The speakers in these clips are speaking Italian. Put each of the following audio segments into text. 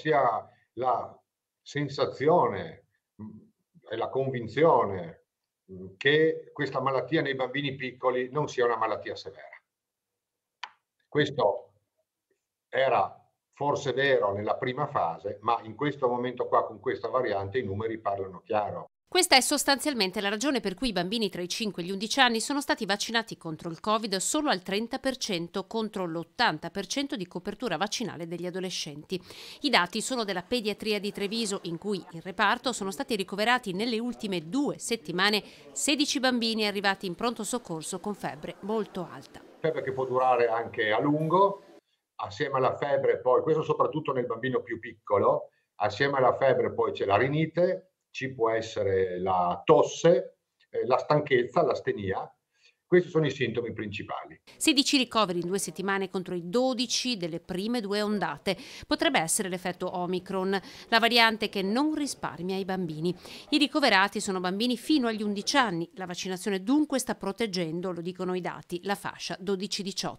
associa la sensazione mm, e la convinzione mm, che questa malattia nei bambini piccoli non sia una malattia severa. Questo era forse vero nella prima fase, ma in questo momento qua con questa variante i numeri parlano chiaro. Questa è sostanzialmente la ragione per cui i bambini tra i 5 e gli 11 anni sono stati vaccinati contro il Covid solo al 30% contro l'80% di copertura vaccinale degli adolescenti. I dati sono della pediatria di Treviso, in cui in reparto sono stati ricoverati nelle ultime due settimane 16 bambini arrivati in pronto soccorso con febbre molto alta. Febbre che può durare anche a lungo, assieme alla febbre poi, questo soprattutto nel bambino più piccolo, assieme alla febbre poi c'è la rinite, ci può essere la tosse, eh, la stanchezza, l'astenia questi sono i sintomi principali. 16 ricoveri in due settimane contro i 12 delle prime due ondate. Potrebbe essere l'effetto Omicron, la variante che non risparmia i bambini. I ricoverati sono bambini fino agli 11 anni. La vaccinazione dunque sta proteggendo, lo dicono i dati, la fascia 12-18.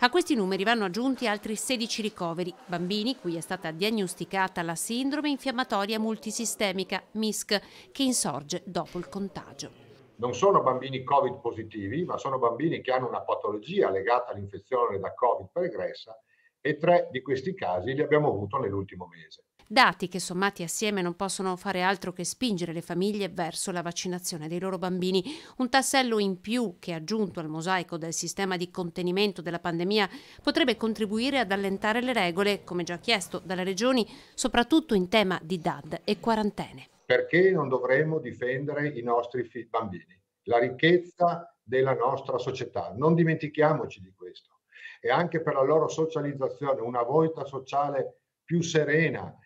A questi numeri vanno aggiunti altri 16 ricoveri, bambini cui è stata diagnosticata la sindrome infiammatoria multisistemica MISC che insorge dopo il contagio non sono bambini Covid positivi, ma sono bambini che hanno una patologia legata all'infezione da Covid pregressa e tre di questi casi li abbiamo avuto nell'ultimo mese. Dati che sommati assieme non possono fare altro che spingere le famiglie verso la vaccinazione dei loro bambini. Un tassello in più che aggiunto al mosaico del sistema di contenimento della pandemia potrebbe contribuire ad allentare le regole, come già chiesto dalle regioni, soprattutto in tema di DAD e quarantene perché non dovremmo difendere i nostri bambini, la ricchezza della nostra società. Non dimentichiamoci di questo. E anche per la loro socializzazione, una volta sociale più serena